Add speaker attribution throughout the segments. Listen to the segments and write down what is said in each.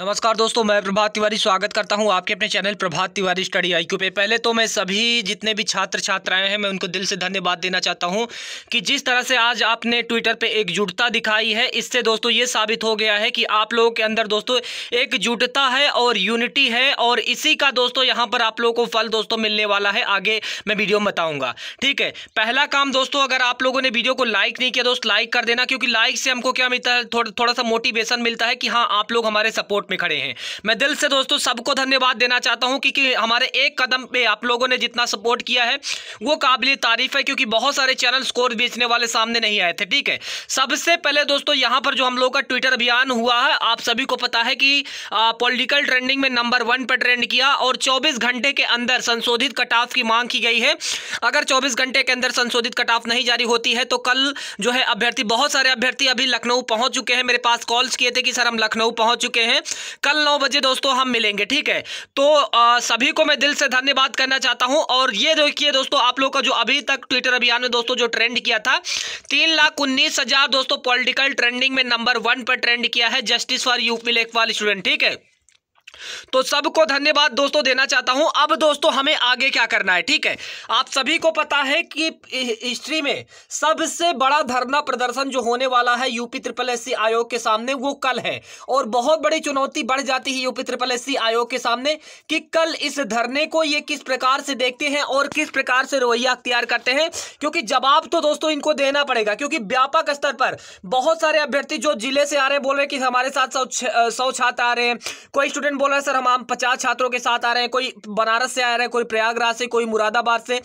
Speaker 1: नमस्कार दोस्तों मैं प्रभात तिवारी स्वागत करता हूं आपके अपने channel Prabhat Tiwari study IQ पे पहले तो मैं सभी जितने भी छात्र छात्राएं हैं मैं उनको दिल से धन्यवाद देना चाहता हूं कि जिस तरह से आज आपने ट्विटर पे एकजुटता दिखाई है इससे दोस्तों ये साबित हो गया है कि आप लोगों के अंदर दोस्तों एकजुटता है और यूनिटी है और इसी का दोस्तों यहाँ पर आप लोगों को फल दोस्तों मिलने वाला है आगे मैं वीडियो में बताऊँगा ठीक है पहला काम दोस्तों अगर आप लोगों ने वीडियो को लाइक नहीं किया दोस्त लाइक कर देना क्योंकि लाइक से हमको क्या मिलता है थोड़ा सा मोटिवेशन मिलता है कि हाँ आप लोग हमारे सपोर्ट सपोर्ट में खड़े हैं मैं दिल से दोस्तों सबको धन्यवाद देना चाहता हूँ क्योंकि हमारे एक कदम पे आप लोगों ने जितना सपोर्ट किया है वो काबिल तारीफ है क्योंकि बहुत सारे चैनल स्कोर बेचने वाले सामने नहीं आए थे ठीक है सबसे पहले दोस्तों यहाँ पर जो हम लोगों का ट्विटर अभियान हुआ है आप सभी को पता है कि पोलिटिकल ट्रेंडिंग में नंबर वन पर ट्रेंड किया और चौबीस घंटे के अंदर संशोधित कटाफ की मांग की गई है अगर चौबीस घंटे के अंदर संशोधित कटाफ नहीं जारी होती है तो कल जो है अभ्यर्थी बहुत सारे अभ्यर्थी अभी लखनऊ पहुंच चुके हैं मेरे पास कॉल्स किए थे कि सर हम लखनऊ पहुंच चुके हैं कल नौ बजे दोस्तों हम मिलेंगे ठीक है तो आ, सभी को मैं दिल से धन्यवाद करना चाहता हूं और ये देखिए दोस्तों आप लोग का जो अभी तक ट्विटर अभियान में दोस्तों जो ट्रेंड किया था तीन लाख उन्नीस हजार दोस्तों पॉलिटिकल ट्रेंडिंग में नंबर वन पर ट्रेंड किया है जस्टिस फॉर यूपी लेखवाल स्टूडेंट ठीक है तो सबको धन्यवाद दोस्तों देना चाहता हूं अब दोस्तों हमें आगे क्या करना है ठीक है आप सभी को पता है कि हिस्ट्री में सबसे बड़ा धरना प्रदर्शन जो होने वाला है यूपी ट्रिपल एस आयोग के सामने वो कल है और बहुत बड़ी चुनौती बढ़ जाती है यूपी ट्रिपल एस आयोग के सामने कि कल इस धरने को ये किस प्रकार से देखते हैं और किस प्रकार से रवैया अख्तियार करते हैं क्योंकि जवाब तो दोस्तों इनको देना पड़ेगा क्योंकि व्यापक स्तर पर बहुत सारे अभ्यर्थी जो जिले से आ रहे बोल रहे कि हमारे साथ सौ छात्र आ रहे हैं कोई स्टूडेंट बोल रहा है सर हम आम पचास छात्रों के साथ आ रहे हैं कोई बनारस से आ रहे हैं कोई प्रयागराज से कोई मुरादाबाद से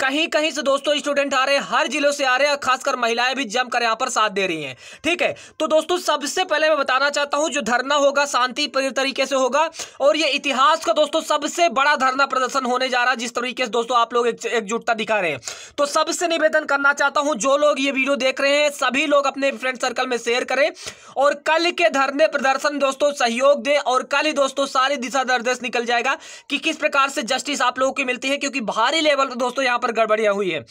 Speaker 1: कहीं कहीं से दोस्तों स्टूडेंट आ रहे हैं हर जिलों से आ रहे हैं खासकर महिलाएं भी जमकर यहाँ पर साथ दे रही हैं ठीक है तो दोस्तों सबसे पहले मैं बताना चाहता हूँ जो धरना होगा शांति तरीके से होगा और ये इतिहास का दोस्तों सबसे बड़ा धरना प्रदर्शन होने जा रहा है जिस तरीके से दोस्तों आप लोग एकजुटता दिखा रहे हैं तो सबसे निवेदन करना चाहता हूँ जो लोग ये वीडियो देख रहे हैं सभी लोग अपने फ्रेंड सर्कल में शेयर करें और कल के धरने प्रदर्शन दोस्तों सहयोग दें और कल ही दोस्तों सारे दिशा निर्देश निकल जाएगा कि किस प्रकार से जस्टिस आप लोगों की मिलती है क्योंकि भारी लेवल पर दोस्तों यहां पर गड़बड़ियां हुई है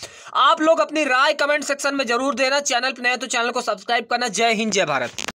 Speaker 1: आप लोग अपनी राय कमेंट सेक्शन में जरूर देना चैनल पर नए तो चैनल को सब्सक्राइब करना जय हिंद जय भारत